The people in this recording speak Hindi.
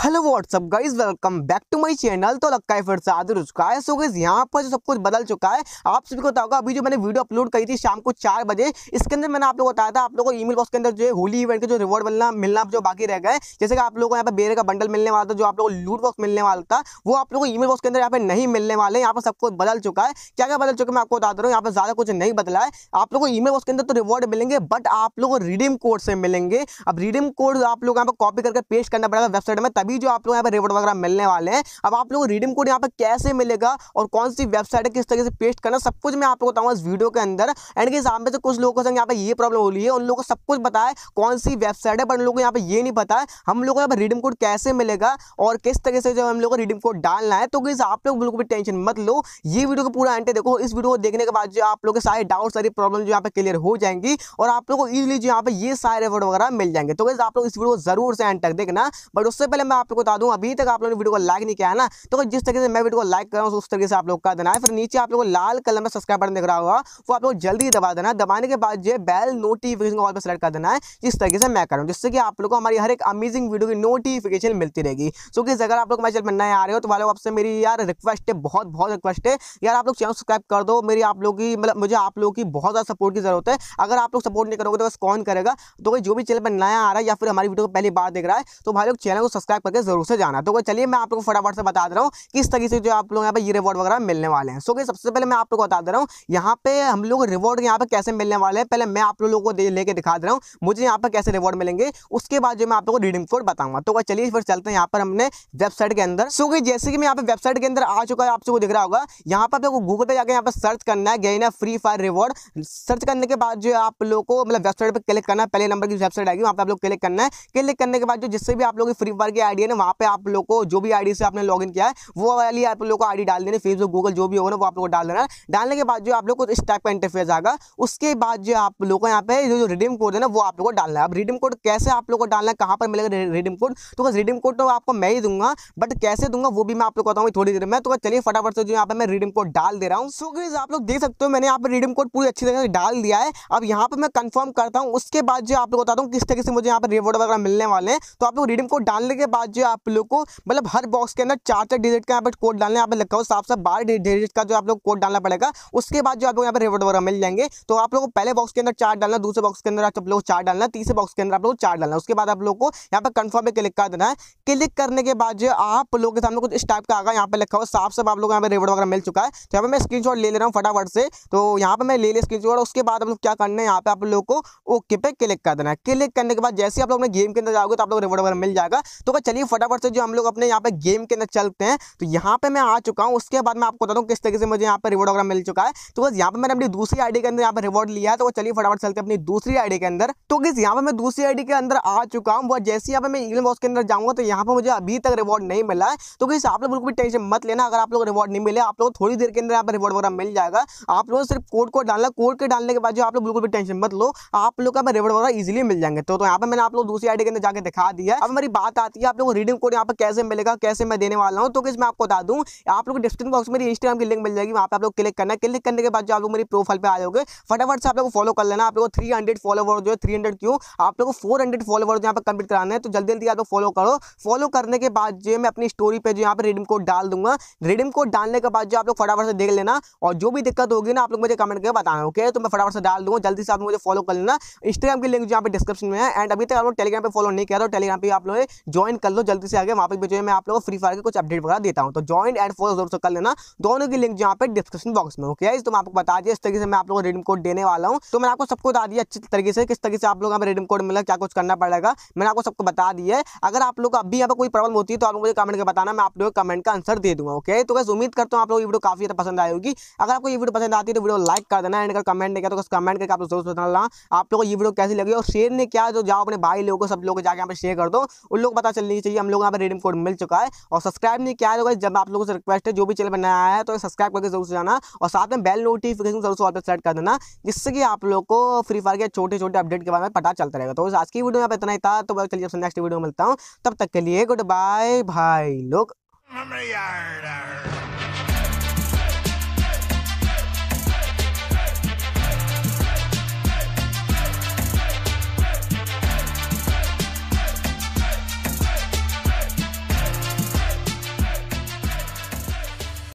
hello what's up guys welcome back to my channel तो लगता है फिर से आदर हो चुका है सो गाइज यहाँ पर जो सब कुछ बदल चुका है आप सभी को बताओ अभी जो मैंने वीडियो अपलोड करी थी शाम को चार बजे इसके अंदर मैंने आप लोगों को बताया था आप लोगों को ईमेल बॉक्स के अंदर जो है होली इवेंट के जो रिवॉर्ड मिलना मिलना जो बाकी रह गए जैसे कि आप लोगों को यहाँ पर बेरे का बंडल मिलने वाला था जो आप लोगों को लूट बॉक्स मिलने वाला था वो आप लोगों को ईमेल बॉक्स के अंदर यहाँ पर नहीं मिलने वाले यहाँ पर सब कुछ बदल चुका है क्या क्या बदल चुका है मैं आपको बता दे रहा हूँ यहाँ पर ज़्यादा कुछ नहीं बदला है आप लोगों को ईमेल बॉक्स के अंदर तो रिवॉर्ड मिलेंगे बट आप लोगों को रिडीम कोड से मिलेंगे अब रिडीम कोड आप लोग यहाँ पर कॉपी करके पेश करना पड़ेगा वेबसाइट में तभी जो आप लोग यहाँ पर रिवॉर्ड वगैरह मिलने वाले हैं अब आप लोग रिडीम कोड यहाँ पर कैसे मिलेगा और कौन सी वेबसाइट है किस तरीके से पेस्ट करना सब कुछ मैं आप लोग बताऊंगा इस वीडियो के अंदर एंड के हिसाब से कुछ लोगों को यहाँ पर ये प्रॉब्लम हो रही है उन लोगों को सब कुछ पता है कौन सी वेबसाइट है पर उन लोगों को यहाँ पर ये नहीं पता है हम लोग को यहाँ पर रिडीम कोड कैसे मिलेगा और किस तरीके से जो हम लोग को रिडीम कोड डालना है तो किस आप लोग बिल्कुल भी टेंशन मत लो ये वीडियो को पूरा एंटे देखो इस वीडियो को देखने के बाद जो आप लोग के सारे डाउट सारी प्रॉब्लम जो यहाँ पर क्लियर हो जाएंगी और आप लोग को ईजिली जो यहाँ पर ये सारे रिवॉर्ड वगैरह मिल जाएंगे तो आप लोग इस वीडियो को जरूर से एंड तक देखना बट उससे पहले मैं आप लोग बता दूँ अभी तक आप लोगों ने वीडियो को लाइक नहीं किया है ना तो जिस तरीके से मैं वीडियो को लाइक कर रहा हूँ उस तरीके से आप लोग का देना है फिर नीचे आप लोग को लाल कलर में सब्सक्राइब बटन दिख रहा होगा वो आप लोग जल्दी दबा देना दबाने के बाद जो बेल नोटिफिकेशन ऑल पर सेलेक्ट कर देना है जिस तरीके से मैं करूँ जिससे कि आप लोग को हमारी हर एक अमेजिंग वीडियो की नोटिफिकेशन मिलती रहेगी सो कि अगर आप लोग हमारे चैनल नए आ रहे हो तो वाले आपसे मेरी यार रिक्वेस्ट है बहुत बहुत रिक्वेस्ट है यार आप लोग चैनल सब्सक्राइब कर दो मेरी आप लोग की मतलब मुझे आप लोगों की बहुत ज़्यादा सपोर्ट की जरूरत है अगर आप लोग सपोर्ट नहीं करोगे तो बस कौन करेगा तो जो भी चैनल पर नया आ रहा है या फिर हमारी वीडियो को पहली बार देख रहा है तो भाई लोग चैनल को सब्सक्राइब सब्सक्राइब करके जरूर से जाना तो चलिए मैं आप लोग फटाफट से बता दे रहा हूँ किस तरीके से जो आप लोग यहाँ पे ये रिवॉर्ड वगैरह मिलने वाले हैं सो सबसे पहले मैं आप लोग बता दे रहा हूँ यहाँ पे हम लोग रिवॉर्ड यहाँ पे कैसे मिलने वाले हैं पहले मैं आप लोगों को लेके दिखा दे रहा हूँ मुझे यहाँ पर कैसे रिवॉर्ड मिलेंगे उसके बाद जो मैं आप लोग रीडिंग रिडीम कोड बताऊंगा तो चलिए फिर चलते हैं यहाँ पर हमने वेबसाइट के अंदर सो जैसे कि मैं यहाँ पे वेबसाइट के अंदर आ चुका है आप सबको दिख रहा होगा यहाँ पर आपको गूगल पे जाकर यहाँ पर सर्च करना है गेना फ्री फायर रिवॉर्ड सर्च करने के बाद जो आप लोग को मतलब वेबसाइट पर क्लिक करना है पहले नंबर की वेबसाइट आएगी वहाँ पर आप लोग क्लिक करना है क्लिक करने के बाद जो जिससे भी आप लोग फ्री फायर की आईडी है ना वहाँ पे आप लोग को जो भी आईडी से आपने लॉगिन किया है वो वाली आप लोग को आईडी डाल देनी फेसबुक गूगल जो भी होगा ना वो आप लोग को डाल देना डालने के बाद जो आप लोग को इस टाइप का इंटरफेस आएगा उसके बाद जो आप लोग को यहाँ पे जो रिडीम कोड है ना वो आप लोग को डालना है अब रिडीम कोड कैसे आप लोग को डालना है कहाँ पर मिलेगा रिडीम कोड तो बस रिडीम कोड तो आपको मैं ही दूंगा बट कैसे दूंगा वो भी मैं आप लोग बताऊँगी थोड़ी देर में तो चलिए फटाफट से जो यहाँ पर मैं रिडीम कोड डाल दे रहा हूँ सो गज आप लोग देख सकते हो मैंने यहाँ पर रिडीम कोड पूरी अच्छी तरह से डाल दिया है अब यहाँ पर मैं कन्फर्म करता हूँ उसके बाद जो आप लोग बताता हूँ किस तरीके से मुझे यहाँ पर रिवॉर्ड वगैरह मिलने वाले हैं तो आप लोग रिडीम कोड डालने के बाद बाद जो आप लोग को मतलब हर बॉक्स के अंदर चार चार डिजिट का यहाँ पर कोड डालना यहाँ पर लिखा हो साफ साफ बारह डिजिट का जो आप लोग कोड डालना पड़ेगा उसके बाद जो आप लोग यहाँ पर रिवॉर्ड वगैरह मिल जाएंगे तो आप लोग पहले बॉक्स के अंदर चार डालना दूसरे बॉक्स के अंदर आप लोग चार डालना तीसरे बॉक्स के अंदर आप लोग चार डालना उसके बाद आप लोग को यहाँ पर कन्फर्म पे क्लिक कर देना है क्लिक करने के बाद जो आप लोग के सामने कुछ इस टाइप का आगा यहाँ पर लिखा हो साफ साफ आप लोग यहाँ पर रिवॉर्ड वगैरह मिल चुका है तो यहाँ पर मैं स्क्रीन ले ले रहा हूँ फटाफट से तो यहाँ पर मैं ले लिया स्क्रीन उसके बाद आप लोग क्या करना है यहाँ पर आप लोग को ओके पे क्लिक कर देना है क्लिक करने के बाद जैसे आप लोग अपने गेम के अंदर जाओगे तो आप लोग रिवॉर्ड वगैरह मिल जाएगा तो चलिए फटाफट से जो हम लोग अपने यहाँ पे गेम के अंदर चलते हैं तो यहाँ पे मैं आ चुका हूँ उसके बाद मैं आपको बता दूँ किस तरीके से मुझे यहाँ पर रिवॉर्ड वगैरह मिल चुका है तो बस यहाँ पर मैंने अपनी दूसरी आईडी के अंदर यहाँ पर रिवॉर्ड लिया है तो चलिए फटाफट चलते अपनी दूसरी आईडी के अंदर तो किस यहाँ पर मैं दूसरी आईडी के अंदर आ चुका हूँ बहुत जैसे यहाँ पर मैं ईगल बॉक्स के अंदर जाऊँगा तो यहाँ पर मुझे अभी तक रिवॉर्ड नहीं मिला है तो किस आप लोग बिल्कुल भी टेंशन मत लेना अगर आप लोग रिवॉर्ड नहीं मिले आप लोग थोड़ी देर के अंदर यहाँ पर रिवॉर्ड वगैरह मिल जाएगा आप लोगों सिर्फ कोड को डालना कोड के डालने के बाद जो आप लोग बिल्कुल भी टेंशन मत लो आप लोग का रिवॉर्ड वगैरह इजिली मिल जाएंगे तो यहाँ पर मैंने आप लोग दूसरी आईडी के अंदर जाकर दिखा दिया अब हमारी बात आती है आप लोगों को रिडीम कोड यहाँ पर कैसे मिलेगा कैसे मैं देने वाला हूँ तो किस मैं आपको बता दूँ आप लोग डिस्क्रिप्शन बॉक्स में इंस्टाग्राम की लिंक मिल जाएगी वहाँ पर आप लोग क्लिक करना क्लिक करने के बाद जो आप लोग मेरी प्रोफाइल पर आ जाओगे फटाफट से आप लोग फॉलो कर लेना आप लोग थ्री हंड्रेड फॉलोवर जो है थ्री हंड्रेड क्यों आप लोग को फोर हंड्रेड फॉलोवर यहाँ पर कंप्लीट कराना है तो जल्दी जल्दी आप लोग फॉलो करो फॉलो करने के बाद जो मैं अपनी स्टोरी पर जो यहाँ पर रिडीम कोड डाल दूंगा रिडीम कोड डालने के बाद जो आप लोग फटाफट से देख लेना और जो भी दिक्कत होगी ना आप लोग मुझे कमेंट करके बताना ओके तो मैं फटाफट से डाल दूंगा जल्दी से आप मुझे फॉलो कर लेना इंस्टाग्राम की लिंक जो यहाँ पर डिस्क्रिप्शन में है एंड अभी तक आप लोग टेलीग्राम पर फॉलो नहीं कर था टेलीग्राम पर आप लोग ज्वाइन कर लो जल्दी से आगे वहाँ पर जो है मैं आप लोगों को फ्री फायर के कुछ अपडेट वगैरह देता हूँ तो ज्वाइन एंड फोर जरूर से कर लेना दोनों की लिंक यहाँ पे डिस्क्रिप्शन बॉक्स में ओके तो मैं आपको बता दिया इस तरीके से मैं आप लोगों को रिडीम कोड देने वाला हूँ तो मैंने आपको सबको बता दिया अच्छे तरीके से किस तरीके से आप लोग हमें रिडीम कोड मिला क्या कुछ करना पड़ेगा मैंने आपको सबको बता दिया अगर आप लोग अभी यहाँ पर कोई प्रॉब्लम होती है तो आप मुझे कमेंट कर बताना मैं आप लोगों को कमेंट का आंसर दे दूँगा ओके तो बस उम्मीद करता हूँ आप लोग वीडियो काफी ज्यादा पसंद आई होगी अगर आपको ये वीडियो पसंद आती है तो वीडियो लाइक कर देना एंड अगर कमेंट नहीं किया तो कमेंट करके आप लोग जरूर बता आप लोगों को ये वीडियो कैसी लगी और शेयर ने क्या जो जाओ अपने भाई लोगों को सब लोग जाकर यहाँ पर शेयर कर दो उन लोग पता चल नहीं चाहिए हम लोग यहाँ पर रिडीम कोड मिल चुका है और सब्सक्राइब नहीं किया है तो जब आप लोगों से रिक्वेस्ट है जो भी चैनल बनाया है तो सब्सक्राइब करके जरूर से जाना और साथ में बेल नोटिफिकेशन जरूर से ऑल सेट कर देना जिससे कि आप लोग को फ्री फायर के छोटे छोटे अपडेट के बारे में पता चलता रहेगा तो आज की वीडियो यहाँ पर इतना ही था तो चलिए नेक्स्ट वीडियो मिलता हूँ तब तक के लिए गुड बाय भाई लोग